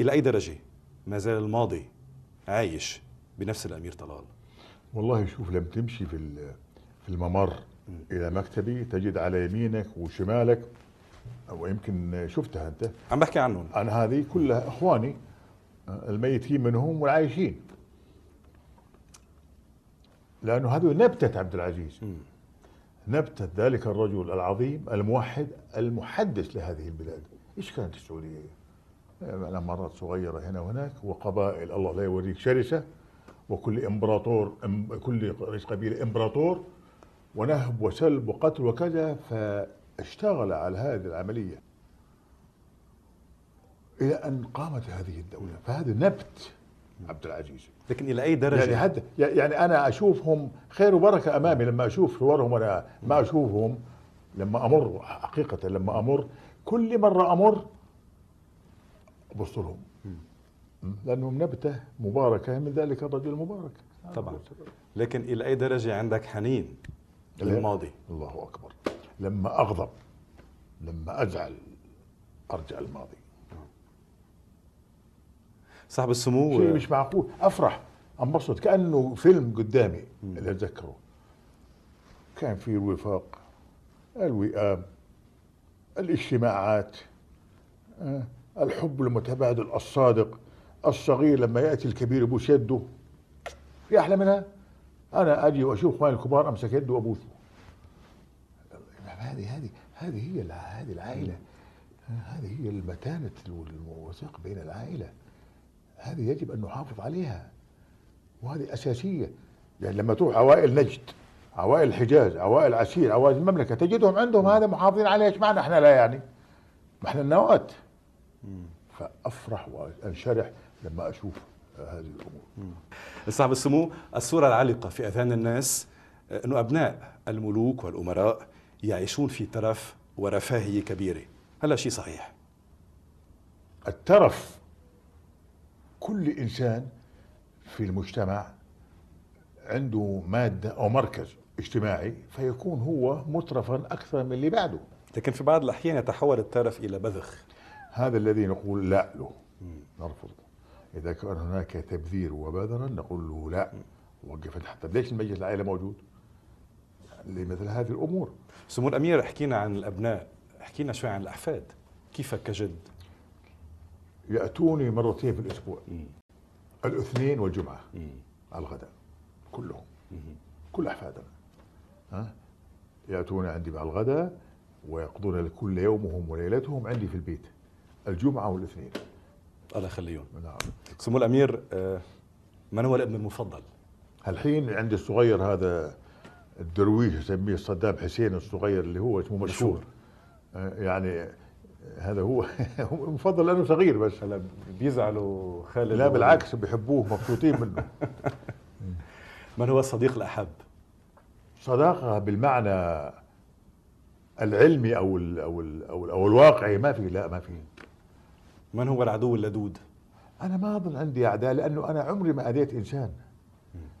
الى اي درجه ما زال الماضي عايش بنفس الامير طلال؟ والله شوف لما تمشي في في الممر الى مكتبي تجد على يمينك وشمالك او يمكن شفتها انت عم بحكي عنهم انا هذه كلها اخواني الميتين منهم والعايشين لانه هذه نبته عبد العزيز نبته ذلك الرجل العظيم الموحد المحدث لهذه البلاد ايش كانت السعوديه؟ الامارات يعني صغيره هنا وهناك وقبائل الله لا يوريك شرسه وكل امبراطور كل قبيله امبراطور ونهب وسلب وقتل وكذا فاشتغل على هذه العمليه الى ان قامت هذه الدوله فهذا نبت عبد العزيز لكن الى اي درجه يعني حتى يعني انا اشوفهم خير وبركه امامي لما اشوف صورهم وانا ما اشوفهم لما امر حقيقه لما امر كل مره امر ابص لهم لأنهم نبتة مباركة من ذلك الرجل المبارك طبعا لكن إلى أي درجة عندك حنين للماضي الله أكبر لما أغضب لما أزعل أرجع الماضي صاحب السمو شيء مش معقول أفرح انبسط كأنه فيلم قدامي اللي أتذكره كان في الوفاق الوئام الاجتماعات آه، الحب المتبادل الصادق الصغير لما ياتي الكبير يبوس يده في احلى منها انا اجي واشوف اخواني الكبار امسك يده وابوسه هذه هذه هذه هي هذه العائله هذه هي المتانه والوثيق بين العائله هذه يجب ان نحافظ عليها وهذه اساسيه يعني لما تروح عوائل نجد عوائل الحجاز عوائل عسير عوائل المملكه تجدهم عندهم هذا محافظين عليه ايش معنى احنا لا يعني ما احنا النواة فافرح وانشرح لما اشوف هذه الامور. صاحب السمو الصوره العالقه في اذهان الناس انه ابناء الملوك والامراء يعيشون في ترف ورفاهيه كبيره، هل شيء صحيح؟ الترف كل انسان في المجتمع عنده ماده او مركز اجتماعي فيكون هو مترفا اكثر من اللي بعده. لكن في بعض الاحيان يتحول الترف الى بذخ. هذا الذي نقول لا له نرفض إذا كان هناك تبذير وبذرا نقول له لا وقف حتى ليش المجلس العائلة موجود لمثل هذه الأمور سمو الأمير حكينا عن الأبناء حكينا شوي عن الأحفاد كيفك كجد يأتوني مرتين في الأسبوع م. الاثنين والجمعة م. على الغداء كلهم م. كل أحفادنا ها يأتون عندي مع الغداء ويقضون كل يومهم وليلتهم عندي في البيت الجمعة والاثنين الله يخليهم نعم سمو الامير آه، من هو الابن المفضل؟ الحين عندي الصغير هذا الدرويش يسميه صدام حسين الصغير اللي هو اسمه مشهور آه، يعني آه، هذا هو المفضل لانه صغير بس هلا بيزعلوا خالد لا بالعكس بيحبوه مبسوطين منه من هو الصديق الاحب؟ صداقه بالمعنى العلمي او الـ او الـ أو الواقعي ما في لا ما في من هو العدو اللدود؟ أنا ما أظن عندي أعداء لأنه أنا عمري ما أذيت إنسان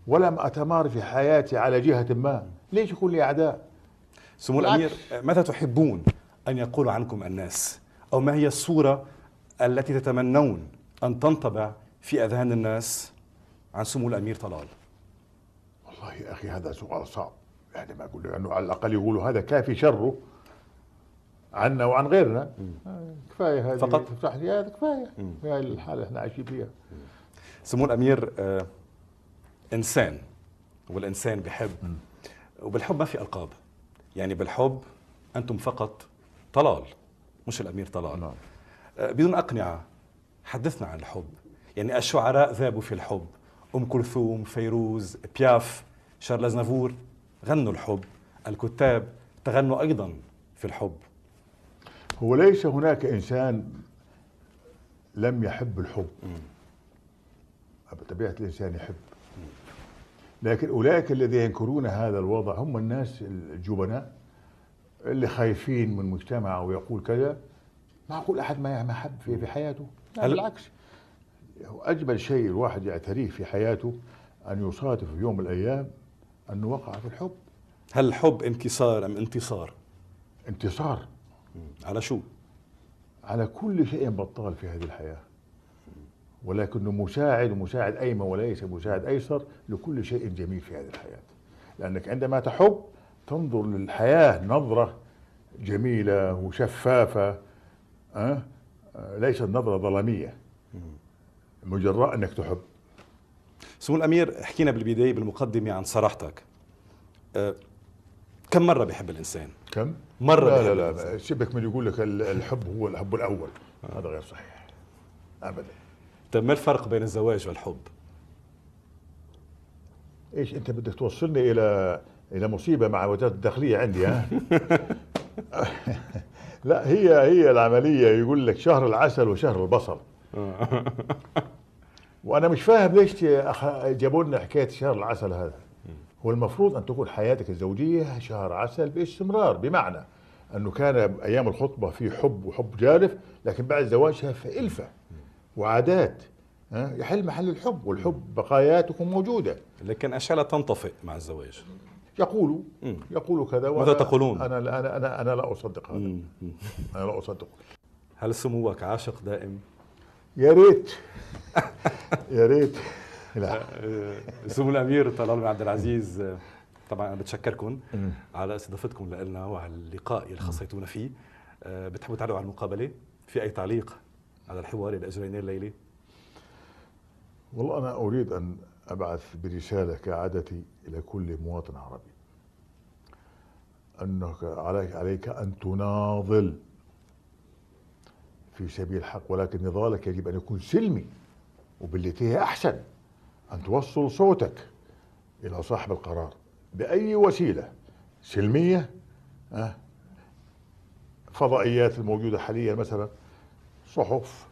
ولم أتمار في حياتي على جهة ما ليش يكون لي أعداء؟ سمو الأمير ماذا تحبون أن يقول عنكم الناس؟ أو ما هي الصورة التي تتمنون أن تنطبع في أذهان الناس عن سمو الأمير طلال؟ والله يا أخي هذا سؤال صعب يعني ما أقول لأنه على الأقل يقولوا هذا كافي شره عنا وعن غيرنا كفايه هذه فقط تفتح لي هذا كفايه في هاي الحاله احنا عايشين فيها سمو الامير آه انسان والانسان بحب وبالحب ما في القاب يعني بالحب انتم فقط طلال مش الامير طلال نعم. آه بدون اقنعه حدثنا عن الحب يعني الشعراء ذابوا في الحب ام كلثوم فيروز بياف شارل نافور غنوا الحب الكتاب تغنوا ايضا في الحب هو ليس هناك إنسان لم يحب الحب بطبيعة الإنسان يحب لكن أولئك الذين ينكرون هذا الوضع هم الناس الجبناء اللي خايفين من مجتمع ويقول كذا معقول أحد ما يحب في, في حياته بالعكس أجمل شيء الواحد يعتريه في حياته أن يصادف في يوم من الأيام أنه وقع في الحب هل الحب انكسار أم انتصار؟ انتصار على شو؟ على كل شيء بطال في هذه الحياة ولكنه مساعد ومساعد أيمن وليس مساعد أيسر لكل شيء جميل في هذه الحياة لأنك عندما تحب تنظر للحياة نظرة جميلة وشفافة أه؟, آه، ليست نظرة ظلامية مجرد أنك تحب سمو الأمير حكينا بالبداية بالمقدمة عن صراحتك أه كم مرة بيحب الإنسان؟ كم؟ مره لا لا لا, شبك من يقول لك الحب هو الحب الاول آه. هذا غير صحيح ابدا طيب ما الفرق بين الزواج والحب؟ ايش انت بدك توصلني الى الى مصيبه مع وزاره الداخليه عندي ها؟ لا هي هي العمليه يقول لك شهر العسل وشهر البصل آه. وانا مش فاهم ليش جابوا لنا حكايه شهر العسل هذا والمفروض أن تكون حياتك الزوجية شهر عسل باستمرار بمعنى أنه كان أيام الخطبة في حب وحب جارف لكن بعد زواجها في إلفة وعادات يحل محل الحب والحب بقاياته موجودة لكن اشياء لا تنطفئ مع الزواج يقولوا يقولوا كذا ماذا تقولون؟ أنا لا أنا أنا أنا لا أصدق هذا أنا لا اصدق هل سموك عاشق دائم؟ يا ريت يا ريت لا آه، آه، سمو الامير طلال بن عبد العزيز آه، طبعا انا بتشكركم على استضافتكم لنا وعلى اللقاء اللي خصيتونا فيه بتحبوا تعلقوا على المقابله في اي تعليق على الحوار اللي اجريناه الليله والله انا اريد ان ابعث برساله كعادتي الى كل مواطن عربي انك عليك عليك ان تناضل في سبيل الحق ولكن نضالك يجب ان يكون سلمي وبالتي هي احسن أن توصل صوتك إلى صاحب القرار بأي وسيلة سلمية آه، فضائيات الموجودة حاليا مثلا صحف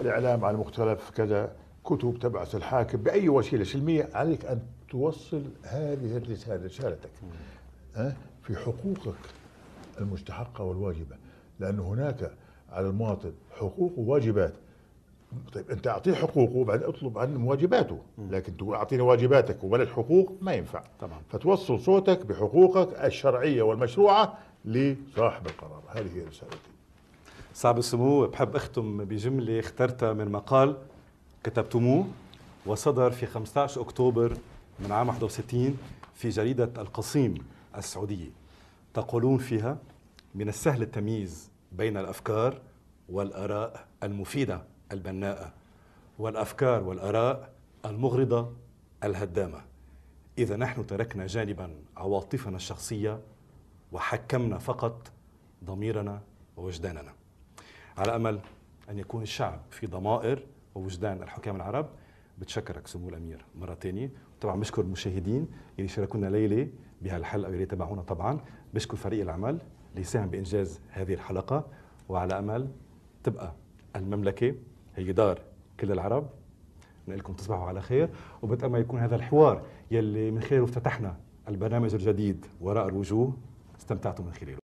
الإعلام عن مختلف كذا كتب تبعث الحاكم بأي وسيلة سلمية عليك أن توصل هذه الرسالة رسالتك آه، في حقوقك المستحقة والواجبة لأن هناك على المواطن حقوق وواجبات طيب انت اعطيه حقوقه وبعدين اطلب عنه واجباته لكن تقول اعطيني واجباتك وبلا الحقوق ما ينفع طبعا فتوصل صوتك بحقوقك الشرعيه والمشروعه لصاحب القرار هذه هي رسالتي صاحب السمو بحب اختم بجمله اخترتها من مقال كتبتموه وصدر في 15 اكتوبر من عام 61 في جريده القصيم السعوديه تقولون فيها من السهل التمييز بين الافكار والاراء المفيده البناءة والأفكار والآراء المغرضة الهدامة إذا نحن تركنا جانبا عواطفنا الشخصية وحكمنا فقط ضميرنا ووجداننا على أمل أن يكون الشعب في ضمائر ووجدان الحكام العرب بتشكرك سمو الأمير مرة تانية طبعا بشكر المشاهدين اللي شاركونا ليلة بهالحلقة واللي تابعونا طبعا بشكر فريق العمل اللي ساهم بإنجاز هذه الحلقة وعلى أمل تبقى المملكة هي دار كل العرب نقول لكم تصبحوا على خير وبتأمل يكون هذا الحوار يلي من خلاله افتتحنا البرنامج الجديد وراء الوجوه استمتعتم من خلاله